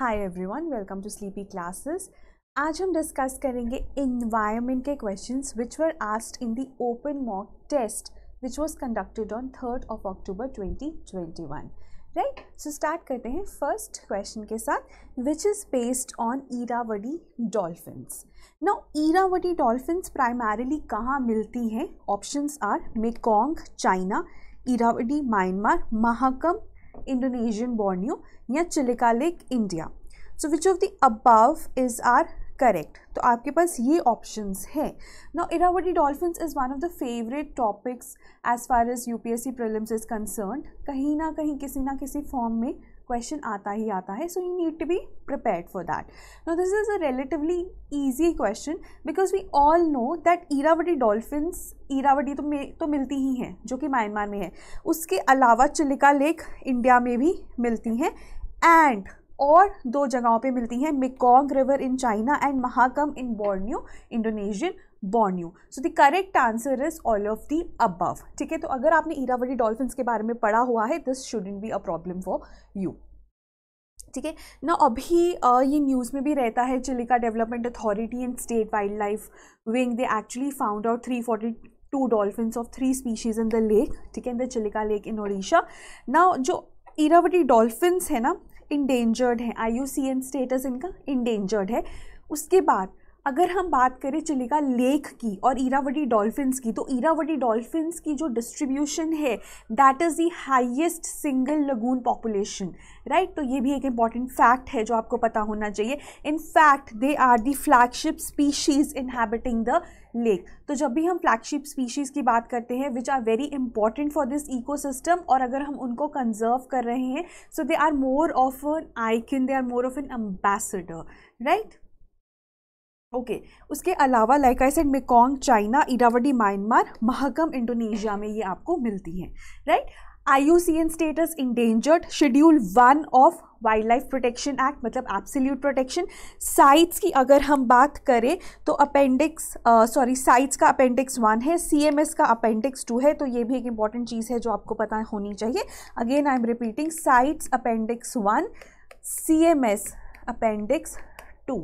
Hi everyone welcome to sleepy classes आज हम discuss करेंगे इन्वायरमेंट के questions which were asked in the open mock test which was conducted on third of October 2021 right so start करते हैं first question के साथ which is based on Irrawaddy dolphins now Irrawaddy dolphins primarily कहाँ मिलती हैं options are Mekong China Irrawaddy Myanmar Mahakam Indonesian Borneo या Chilika lake India so which of the above is are correct तो आपके पास ये ऑप्शंस हैं no Irrawaddy dolphins is one of the favourite topics as far as U P S C prelims is concern कहीं ना कहीं किसी ना किसी फॉर्म में क्वेश्चन आता ही आता है so you need to be prepare for that no this is a relatively easy question because we all know that Irrawaddy dolphins Irrawaddy तो मे तो मिलती ही हैं जो कि म्यांमार में है उसके अलावा चिलिका लेक इंडिया में भी मिलती हैं एंड और दो जगहों पे मिलती हैं Mekong river in China and Mahakam in Borneo Indonesian Borneo so the correct answer is all of the above ठीक है तो अगर आपने ईरावली डॉल्फिन के बारे में पढ़ा हुआ है this shouldn't be a problem for you ठीक है ना अभी आ, ये न्यूज़ में भी रहता है Chilika development authority and state wildlife wing they actually found out three forty two dolphins of three species in the lake ठीक है in the Chilika lake in Odisha ना जो इरावटी डॉल्फिन्स है ना इंडेंजर्ड है I U C N status इनका endangered है उसके बाद अगर हम बात करें चिलिका लेक की और इरावटी डॉल्फिन्स की तो इरावटी डॉल्फिन्स की जो डिस्ट्रीब्यूशन है that is the highest single lagoon population right तो ये भी एक इम्पॉर्टेंट फैक्ट है जो आपको पता होना चाहिए in fact they are the flagship species inhabiting the lake तो जब भी हम फ्लैगशिप स्पीशीज़ की बात करते हैं which are very important for this ecosystem और अगर हम उनको कंजर्व कर रहे हैं so they are more of an icon they are more of an ambassador right okay okay. उसके अलावा like I said Mekong China Irrawaddy Myanmar Mahakam Indonesia में ये आपको मिलती हैं right I U C N status endangered schedule one of wildlife protection act मतलब absolute protection CITES की अगर हम बात करें तो अपेंडिक्स सॉरी साइट्स का अपेंडिक्स वन है सीएमएस का अपेंडिक्स टू है तो ये भी एक इंपॉर्टेंट चीज़ है जो आपको पता होनी चाहिए again I am repeating CITES appendix one C M S appendix two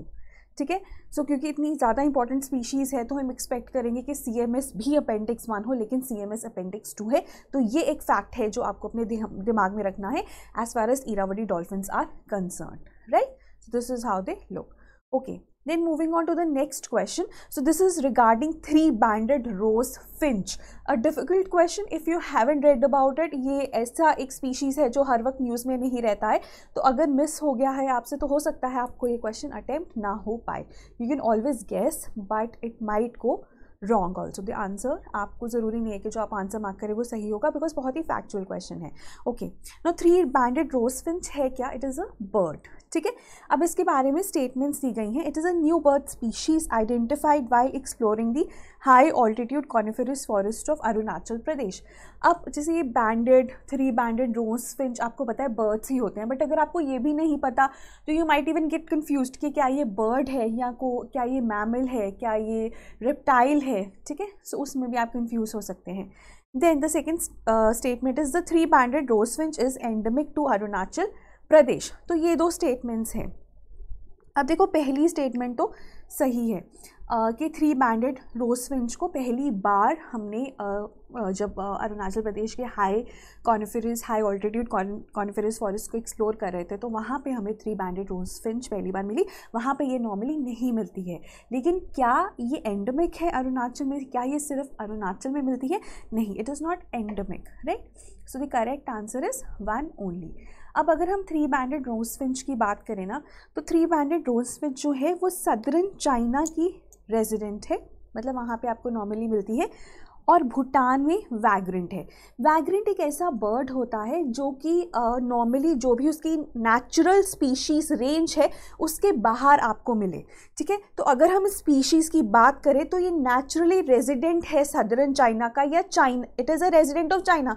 ठीक है सो so, क्योंकि इतनी ज़्यादा इंपॉर्टेंट स्पीशीज़ है तो हम एक्सपेक्ट करेंगे कि सी एम एस भी अपेंडिक्स वन हो लेकिन C M S appendix two है तो ये एक फैक्ट है जो आपको अपने दिमाग में रखना है as far as Irrawaddy dolphin are concern right this is how they look okay Then moving on to the next question. So this is regarding three-banded rose finch. A difficult question if you haven't read about it. ye aisa ek species hai jo har waqt news mein nahi rehta hai to agar miss ho gaya hai aap se to ho sakta hai aapko ye question attempt na ho paaye You can always guess but it might go wrong also the answer आपको ज़रूरी नहीं है कि जो आप answer mark करें वो सही होगा बिकॉज बहुत ही फैक्चुअल क्वेश्चन है okay no three banded rose finch है क्या इट इज़ अ बर्ड ठीक है अब इसके बारे में स्टेटमेंट्स दी गई हैं it is a new bird species identified by exploring the high altitude coniferous forest of Arunachal Pradesh अब जैसे ये बैंडेड थ्री बैंडेड रोज फिंच आपको पता है बर्ड्स ही होते हैं बट अगर आपको ये भी नहीं पता तो you might even get confuse कि क्या ये बर्ड है या को क्या ये मैमल है क्या ये रेप्टाइल है ठीक है सो उसमें भी आप कन्फ्यूज हो सकते हैं then the second uh, statement is the three banded rosefinch is endemic to arunachal प्रदेश तो ये दो स्टेटमेंट्स हैं अब देखो पहली स्टेटमेंट तो सही है आ, कि थ्री बैंडेड रोज फिंच को पहली बार हमने आ, जब अरुणाचल प्रदेश के high coniferous high altitude coniferous forest को एक्सप्लोर कर रहे थे तो वहाँ पे हमें थ्री बैंडेड रोज फिंच पहली बार मिली वहाँ पे ये नॉर्मली नहीं मिलती है लेकिन क्या ये एंडमिक है अरुणाचल में क्या ये सिर्फ अरुणाचल में मिलती है नहीं it is not endemic right so the correct answer is one only अब अगर हम थ्री बैंडेड रोज फिंच की बात करें ना तो थ्री बैंडेड रोज फिंच जो है वो सदरन चाइना की रेजिडेंट है मतलब वहाँ पे आपको नॉर्मली मिलती है और भूटान में वैग्रेंट है वैग्रेंट एक ऐसा बर्ड होता है जो कि नॉर्मली जो भी उसकी नेचुरल स्पीशीज़ रेंज है उसके बाहर आपको मिले ठीक है तो अगर हम स्पीशीज़ की बात करें तो ये नेचुरली रेजिडेंट है सदरन चाइना का या China it is a resident of China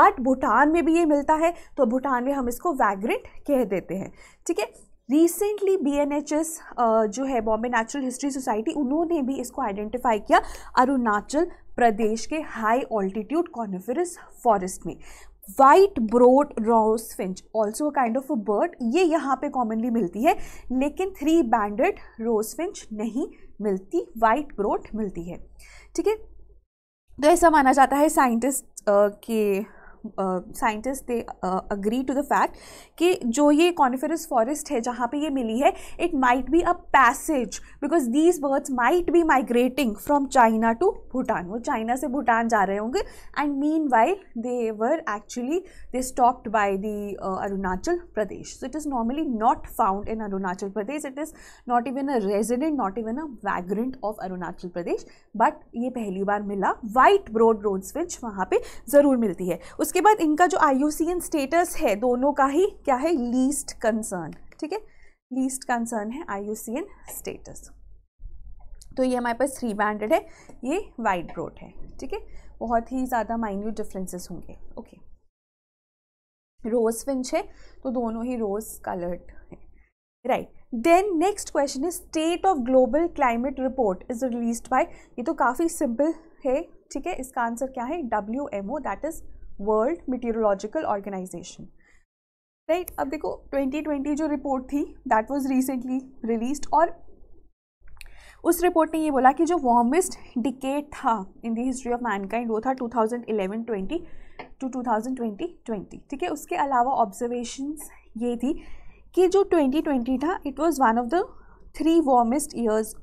but Bhutan में भी ये मिलता है तो भूटान में हम इसको वैग्रेंट कह देते हैं ठीक है recently B N H S जो है बॉम्बे नेचुरल हिस्ट्री सोसाइटी उन्होंने भी इसको आइडेंटिफाई किया अरुणाचल प्रदेश के हाई ऑल्टीट्यूड कॉनिफेरस फॉरेस्ट में white browed rose finch also kind of a bird ये यहाँ पे कॉमनली मिलती है लेकिन थ्री बैंडेड रोज फिंच नहीं मिलती वाइट ब्रोड मिलती है ठीक है तो ऐसा माना जाता है साइंटिस्ट के scientist they agree to the fact कि जो ये कॉनिफेरस फॉरेस्ट है जहाँ पे ये मिली है it might be a passage because these birds might be migrating from China to Bhutan वो चाइना से भूटान जा रहे होंगे and meanwhile they were actually they stopped by the Arunachal Pradesh so it is normally not found in Arunachal Pradesh it is not even a resident not even a vagrant of Arunachal Pradesh but ये पहली बार मिला white broad roads विच वहाँ पर ज़रूर मिलती है उसके उसके बाद इनका जो आई स्टेटस है दोनों का ही क्या है लीस्ट कंसर्न ठीक है लीस्ट कंसर्न है आई स्टेटस तो ये हमारे पास थ्री बैंडेड है ये वाइट ब्रोड है ठीक है बहुत ही ज़्यादा माइन्यूट डिफरेंसेस होंगे ओके रोज़ फिंच है तो दोनों ही रोज़ कलर्ड है राइट देन नेक्स्ट क्वेश्चन है state of global climate report is release by ये तो काफ़ी सिंपल है ठीक है इसका आंसर क्या है W M O that is world meteorological organization right अब देखो 2020 जो रिपोर्ट थी दैट वाज रिसेंटली रिलीज और उस रिपोर्ट ने ये बोला कि जो वार्मेस्ट डिकेट था in the history of mankind वो था 2011-20 टू 2020-20 ठीक है उसके अलावा ऑब्जर्वेशंस ये थी कि जो 2020 था it was one of the three warmest years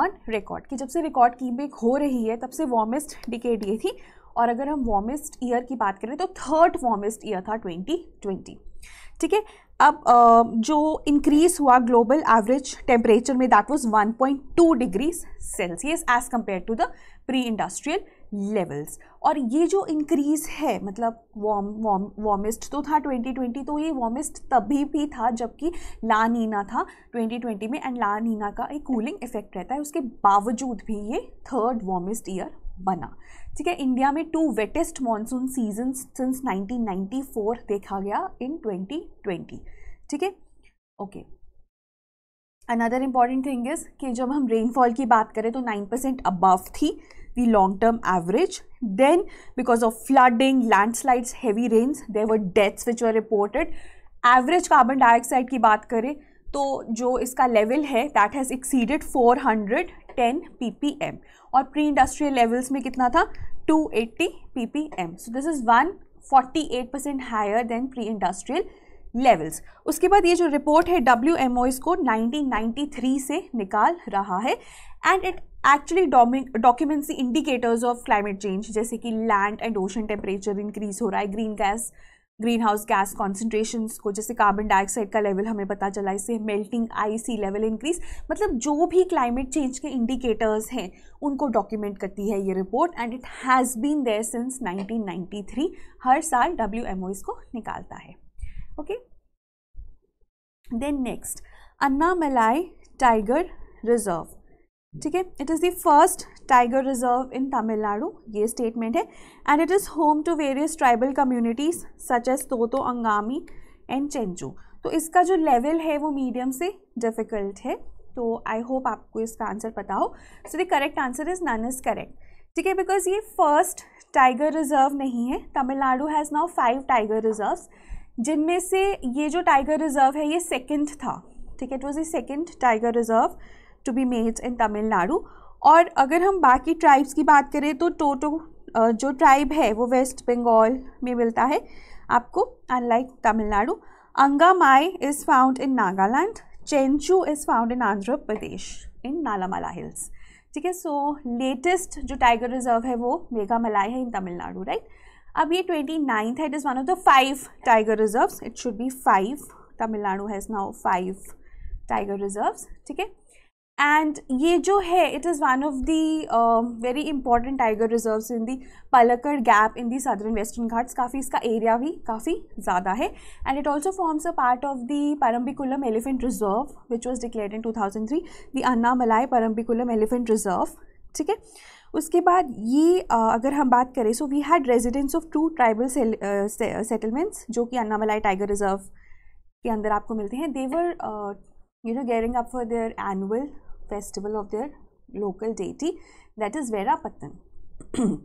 on record कि जब से रिकॉर्ड बेक हो रही है तब से वार्मेस्ट डिकेट ये थी और अगर हम वार्मेस्ट ईयर की बात करें तो थर्ड वार्मेस्ट ईयर था 2020 ठीक है अब जो इंक्रीज हुआ ग्लोबल एवरेज टेम्परेचर में that was 1.2 degree Celsius as compare to the pre industrial levels और ये जो इंक्रीज है मतलब वार्म वार्म वार्मेस्ट तो था 2020 तो ये वार्मेस्ट तभी भी था जबकि लानीना था 2020 में एंड लानीना का एक कूलिंग इफेक्ट रहता है उसके बावजूद भी ये थर्ड वार्मेस्ट ईयर बना ठीक है इंडिया में two wettest monsoon season since 1994 देखा गया इन ट्वेंटी ठीक है okay another important thing is कि जब हम रेनफॉल की बात करें तो नाइन परसेंट अबव थी the long term average then because of flooding landslides heavy rains there were deaths which are reported average carbon dioxide की बात करें तो जो इसका लेवल है that has exceeded four hundred P M और pre industrial levels में कितना था 280 M so this is eight percent higher than pre industrial levels उसके बाद ये जो रिपोर्ट है डब्ल्यू एम ओ इसको थ्री से निकाल रहा है and it actually documents indicators of climate change जैसे कि land and ocean temperature increase हो रहा है green gas green house gas concentration को जैसे कार्बन डाइऑक्साइड का लेवल हमें पता चला इससे melting ice sea level increase मतलब जो भी क्लाइमेट चेंज के इंडिकेटर्स हैं उनको डॉक्यूमेंट करती है ये report and it has been there since 1993 हर साल डब्ल्यू एम ओ इसको निकालता है ओके देन नेक्स्ट अन्ना मलाई टाइगर रिजर्व ठीक है it is the first tiger reserve in Tamil Nadu ये स्टेटमेंट है and it is home to various tribal communities such as Toto Angami and Chenchu तो इसका जो लेवल है वो मीडियम से डिफ़िकल्ट है तो आई होप आपको इसका आंसर पता हो so the correct answer is none is correct ठीक है बिकॉज ये फर्स्ट टाइगर रिजर्व नहीं है Tamil Nadu has now five tiger reserve जिनमें से ये जो टाइगर रिजर्व है ये सेकेंड था ठीक है it was the second tiger reserve to be mades in Tamil Nadu और अगर हम बाकी ट्राइब्स की बात करें तो टोटो जो ट्राइब है वो वेस्ट बंगाल में मिलता है आपको unlike Tamil Nadu Angami is found in Nagaland Chenchu is found in Andhra Pradesh in Nallamala hills ठीक है सो लेटेस्ट जो टाइगर रिजर्व है वो मेघामलाई है इन तमिलनाडु राइट अब ये ट्वेंटी नाइन्थ है it is one of the five tiger reserves it should be five Tamil Nadu has now five tiger reserves ठीक है एंड ये जो है it is one of the very important tiger reserve in the Palakkad gap in the southern western Ghats काफ़ी इसका area भी काफ़ी ज़्यादा है and it also forms a part of the Parambikulam elephant reserve which was declare in two thousand three the Anamalai Parambikulam elephant reserve ठीक है उसके बाद ये अगर हम बात करें so we had residence of two tribal settlements जो कि अन्ना मलाई टाइगर रिजर्व के अंदर आपको मिलते हैं they were you know gearing up for their annual festival of their local deity that is Verapattan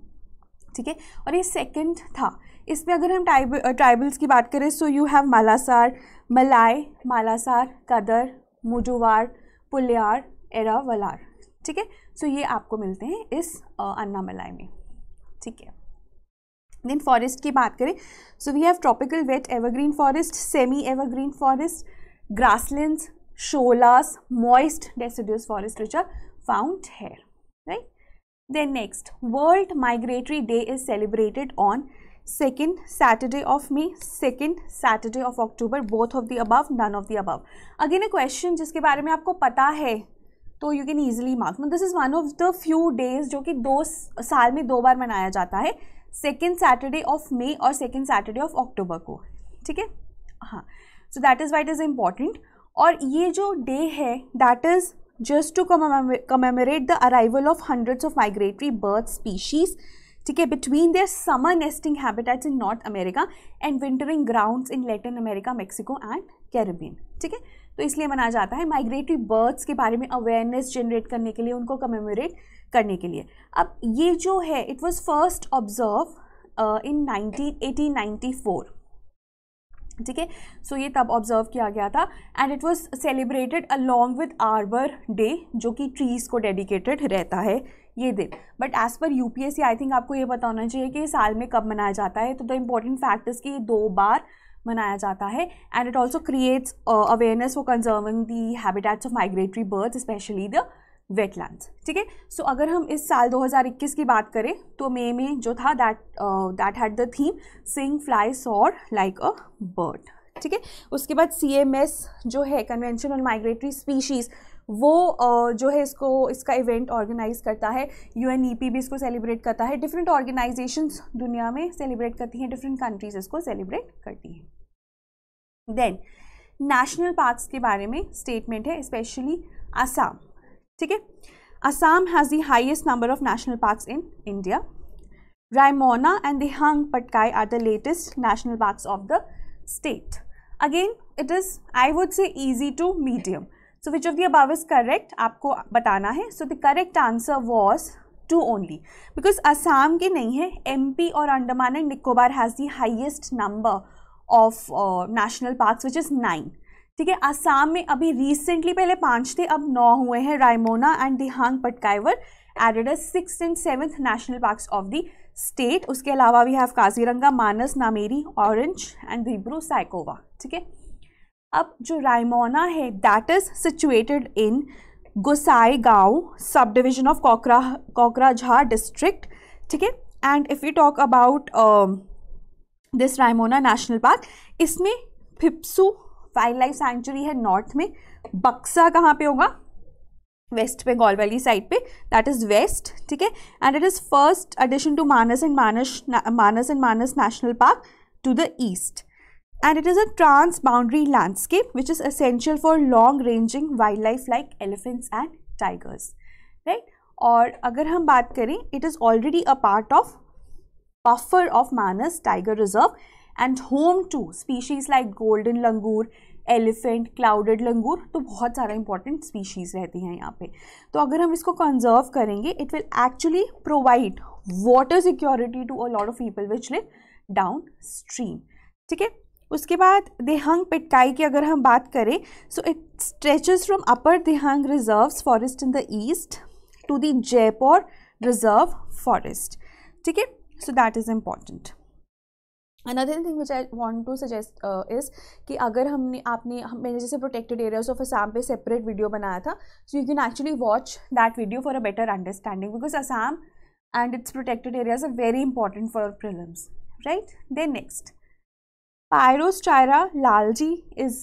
ठीक है और ये सेकंड था इसमें अगर हम ट्राइब ट्राइबल्स की बात करें सो यू हैव मालासार मलाई मालासार कदर मुजुवार पुलियार एरावलार ठीक है सो ये आपको मिलते हैं इस अन्ना मलाई में ठीक है देन फॉरेस्ट की बात करें so we have tropical wet evergreen forest semi evergreen forest grasslands sholas moist deciduous forest which are found here right then next world migratory day is celebrated on second Saturday of May second Saturday of October both of the above none of the above again a question जिसके बारे में आपको पता है तो you can easily mark this is one of the few days जो कि दो साल में दो बार मनाया जाता है सेकेंड सैटरडे ऑफ मे और सेकेंड सैटरडे ऑफ अक्टूबर को ठीक है हाँ so that is why it is important और ये जो डे है that is just to commemorate the arrival of hundreds of migratory bird species ठीक है between their summer nesting habitats in North America and wintering grounds in Latin America Mexico and Caribbean ठीक है तो इसलिए मनाया जाता है माइग्रेटरी बर्ड्स के बारे में अवेयरनेस जनरेट करने के लिए उनको कमेमोरेट करने के लिए अब ये जो है it was first observe in nineteen eighteen ninety four ठीक है सो ये तब ऑब्जर्व किया गया था and it was celebrated along with arbor day जो कि ट्रीज़ को डेडिकेटेड रहता है ये दिन but as per U P S C I think आपको ये पता होना चाहिए कि साल में कब मनाया जाता है तो द इम्पॉर्टेंट फैक्ट इज़ कि ये दो बार मनाया जाता है and it also creates awareness for conserving the habitats of migratory birds specially the wetland ठीक है सो अगर हम इस साल 2021 की बात करें तो मे में जो था that that had the theme sing fly soar like a bird ठीक है उसके बाद सी जो है कन्वेंशन ऑन माइग्रेटरी स्पीशीज़ वो uh, जो है इसको इसका इवेंट ऑर्गेनाइज करता है यू एन ई पी भी इसको सेलिब्रेट करता है डिफरेंट ऑर्गेनाइजेशंस दुनिया में सेलिब्रेट करती हैं डिफरेंट कंट्रीज इसको सेलिब्रेट करती हैं देन नेशनल पार्क्स के बारे में स्टेटमेंट है स्पेशली आसाम ठीक है Assam has the highest number of national park in India Raimona and Dehing Patkai are the latest national park of the state again it is I would say easy to medium so which of the above is correct आपको बताना है so the correct answer was two only because Assam के नहीं है M P और Andaman and Nicobar has the highest number of national park which is nine ठीक है आसाम में अभी रिसेंटली पहले पांच थे अब नौ हुए हैं Raimona and Dehing Patkai were added six and seventh national park of the state उसके अलावा we have Kaziranga Manas Nameri Orang and Dibru Saikhowa ठीक है अब जो रायमोना है that is situated in Gossaigaon subdivision of Kokra Kokrajhar district ठीक है and if you talk about this Raimona national park इसमें फिप्सू वाइल्ड लाइफ सेंचुरी है नॉर्थ में बक्सा कहाँ पे होगा वेस्ट पे बंगाल वैली साइड पे दैट इज़ वेस्ट ठीक है and it is first addition to Manas and Manas Manas and Manas national park to the east and it is a trans boundary landscape which is essential for long ranging wildlife like elephants and tigers right और अगर हम बात करें it is already a part of buffer of Manas tiger reserve and home to species like golden langur elephant clouded langur तो बहुत सारा important species रहती हैं यहाँ पे तो अगर हम इसको कंजर्व करेंगे it will actually provide water security to a lot of people which live down stream ठीक है उसके बाद देहांग पिटकाई की अगर हम बात करें so it stretches from upper Dehing reserve forest in the east to the Jaipur reserve forest ठीक है so that is important another thing which I want to suggest is कि अगर हमने आपने हम मैंने जैसे प्रोटेक्टेड एरियाज ऑफ असाम पे सेपरेट वीडियो बनाया था so you can actually watch that video for a better understanding because Assam and its protected areas are very important for prelims right then next pyrostyra Lalji is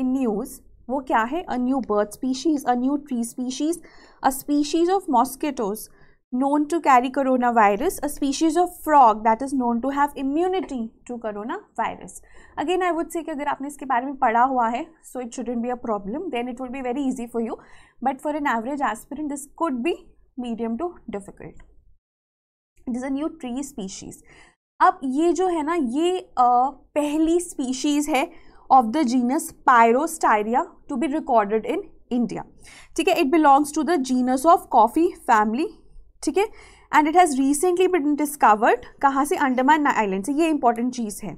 in news वो क्या है a new bird species a new tree species a species of mosquitoes known to carry coronavirus, a species of frog that is known to have immunity to coronavirus. Again, I would say that if you have बारे about पढ़ा so it shouldn't be a problem. Then it will be very easy for you. But for an average aspirant, this could be medium to difficult. It is a new tree species. Now, this is the first species पहली species है of the genus Pyrostria to be recorded in India ठीक है it belongs to the ठीक है and it has recently been discovered कहाँ से Andaman island से ये इंपॉर्टेंट चीज़ है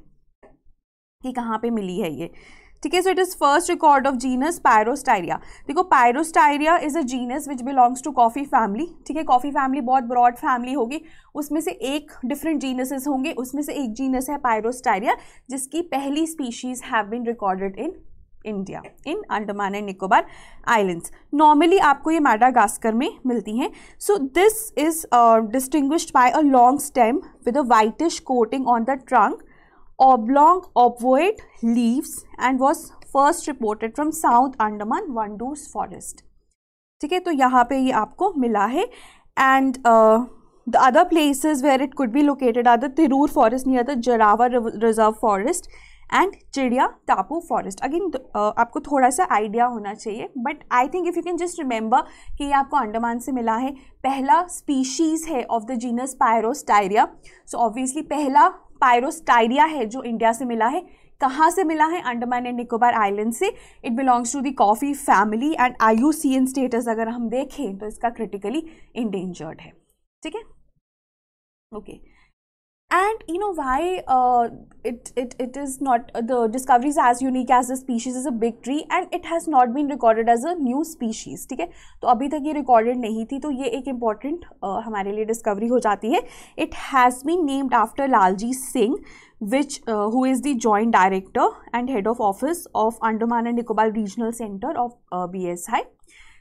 कि कहाँ पे मिली है ये ठीक है so it is first record of genus Pyrostria देखो Pyrostria is a genus which belongs to coffee family ठीक है कॉफ़ी फैमिली बहुत ब्रॉड फैमिली होगी उसमें से एक डिफरेंट जीनसेस होंगे उसमें से एक जीनस है पायरोस्टायरिया जिसकी पहली species have been recorded in India in Andaman and Nicobar islands normally आपको ये मैडागास्कर में मिलती हैं so this is distinguished by a long stem with a whitish coating on the trunk oblong obovoid leaves and was first reported from South Andaman Wandus forest ठीक है तो यहाँ पे ये आपको मिला है and the other places where it could be located are the Tirur forest near the Jarawa reserve forest and Chidiya Tapu forest again आपको थोड़ा सा आइडिया होना चाहिए but I think if you can just remember कि ये आपको अंडमान से मिला है पहला स्पीशीज़ है of the genus Pyrostria so obviously पहला पायरोस्टायरिया है जो इंडिया से मिला है कहाँ से मिला है अंडमान एंड निकोबार आइलैंड से it belongs to the coffee family and I status अगर हम देखें तो इसका क्रिटिकली इंडेंजर्ड है ठीक है okay okay. and you know why uh, it, it it is not uh, the discoveries as unique as the species is a big tree and it has not been recorded as a new species ठीक है तो अभी तक recorded नहीं थी तो ये important uh, discovery हो जाती it has been named after Lalji Singh which uh, who is the joint director and head of office of Andaman and Nicobar Regional Center of uh, BSI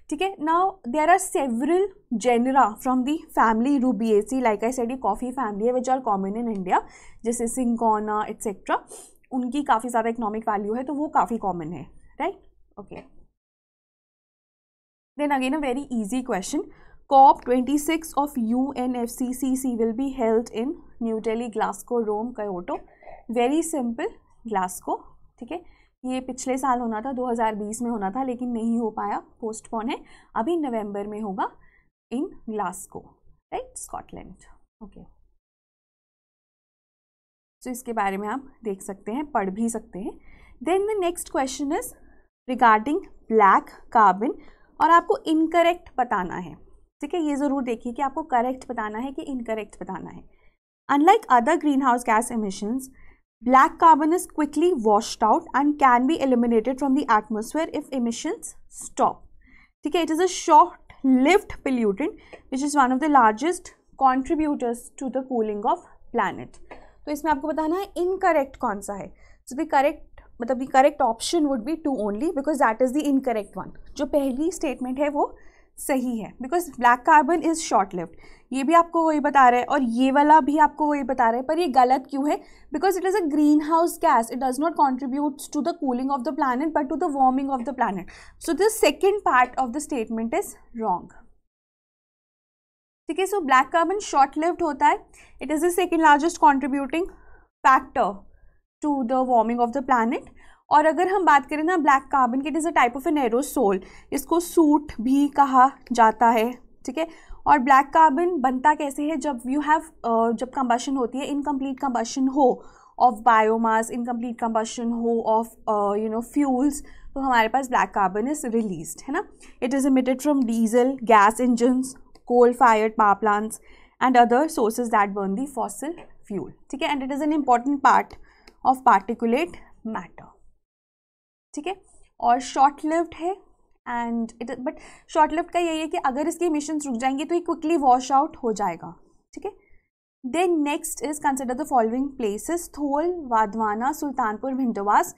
ठीक है now there are several genera from the family Rubiaceae like I said ये coffee family है which are common in India जैसे cinchona etcetera उनकी काफ़ी ज़्यादा economic value है तो वो काफ़ी कॉमन है right okay then again a very easy question F C C C will be held in New Delhi Glasgow Rome Kyoto very simple Glasgow ठीक है ये पिछले साल होना था 2020 में होना था लेकिन नहीं हो पाया पोस्टपोन है अभी नवंबर में होगा in Glasgow right Scotland okay so इसके बारे में आप देख सकते हैं पढ़ भी सकते हैं then the next question is regarding black carbon और आपको इनकरेक्ट बताना है ठीक है ये ज़रूर देखिए कि आपको करेक्ट बताना है कि इनकरेक्ट बताना है unlike other green house gas emissions Black carbon is quickly washed out and can be eliminated from the atmosphere if emissions stop. Okay, it is a short-lived pollutant which is one of the largest contributors to the cooling of planet. So, in this, बताना है incorrect कौन सा है so the correct मतलब the correct option would be two only because that is the incorrect जो पहली statement है वो सही है because black carbon is short lived ये भी आपको वही बता रहा है और ये वाला भी आपको वही बता रहा है पर ये गलत क्यों है because it is a green house gas it does not contribute to the cooling of the planet but to the warming of the planet so the second part of the statement is wrong ठीक है so black carbon short lived होता है it is the second largest contributing factor to the warming of the planet और अगर हम बात करें ना ब्लैक कार्बन की it is a type of an aerosol इसको सूट भी कहा जाता है ठीक है और ब्लैक कार्बन बनता कैसे है जब यू हैव जब कंबशन होती है इनकम्प्लीट कंबशन हो ऑफ बायोमास इनकम्प्लीट कंबशन हो ऑफ यू नो फ्यूल्स तो हमारे पास ब्लैक कार्बन इज रिलीज है ना it is emitted from diesel gas engines coal fired power plants and other sources that burn the fossil fuel ठीक है and it is an important part of particulate matter ठीक है और short lived है and it but short lived का यही है कि अगर इसके मिशन रुक जाएंगे तो ये क्विकली वॉश आउट हो जाएगा ठीक है then next is consider the following places Thol Wadhwana Sultanpur Bhindawas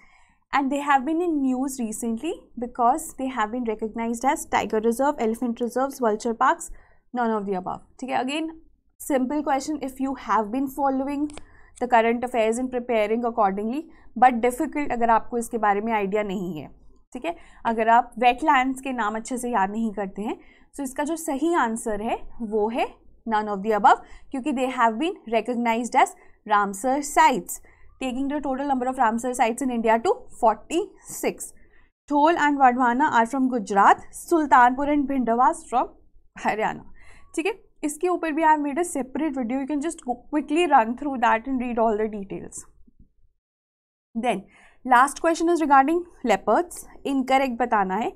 and they have been in news recently because they have been recognise as tiger reserve elephant reserve vulture park none of the above ठीक है again simple question if you have been following the current affairs in preparing accordingly but difficult अगर आपको इसके बारे में idea नहीं है ठीक है अगर आप वेटलैंड्स के नाम अच्छे से याद नहीं करते हैं तो so इसका जो सही आंसर है वो है नन ऑफ द अबव क्योंकि they have been recognise as Ramsar sites taking the total number of Ramsar sites in India to forty six Thol and Wadhwana are from Gujarat Sultanpur and Bhindawas from Haryana ठीक है इसके ऊपर भी I made a separate video you can just quickly run through that and read all the details then last question is regarding leopards incorrect बताना है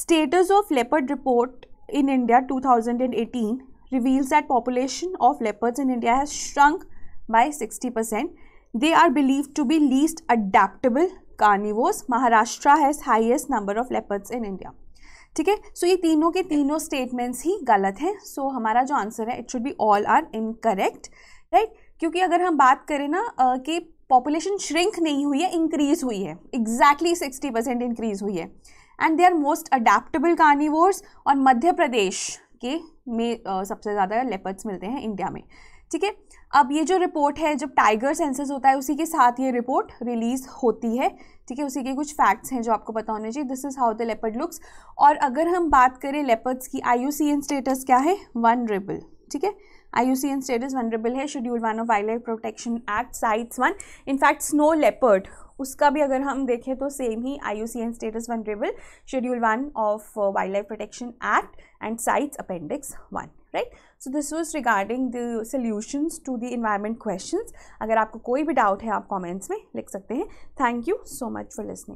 status of leopard report in India two thousand and eighteen reveals that population of leopards in India has shrunk by sixty percent they are believe to be least adaptable carnivores Maharashtra has highest number of leopards in India ठीक है so ये तीनों के तीनों statements ही गलत हैं सो so, हमारा जो आंसर है it should be all are incorrect right क्योंकि अगर हम बात करें ना कि पॉपुलेशन श्रिंक नहीं हुई है इंक्रीज हुई है एग्जैक्टली सिक्सटी परसेंट इंक्रीज हुई है and they are most adaptable carnivores और मध्य प्रदेश के में uh, सबसे ज़्यादा लेपर्ड्स मिलते हैं इंडिया में ठीक है अब ये जो रिपोर्ट है जब टाइगर सेंसस होता है उसी के साथ ये रिपोर्ट रिलीज़ होती है ठीक है उसी के कुछ फैक्ट्स हैं जो आपको पता होने चाहिए this is how the leopard looks और अगर हम बात करें लेपर्ड्स की आई स्टेटस क्या है वन ठीक है I U C N status vulnerable है schedule one of wildlife protection act CITES one in fact snow leopard उसका भी अगर हम देखें तो सेम ही I U C N status vulnerable schedule one of wildlife protection act and CITES appendix one right so this was regarding the solutions to the environment question अगर आपको कोई भी डाउट है आप कॉमेंट्स में लिख सकते हैं thank you so much for listening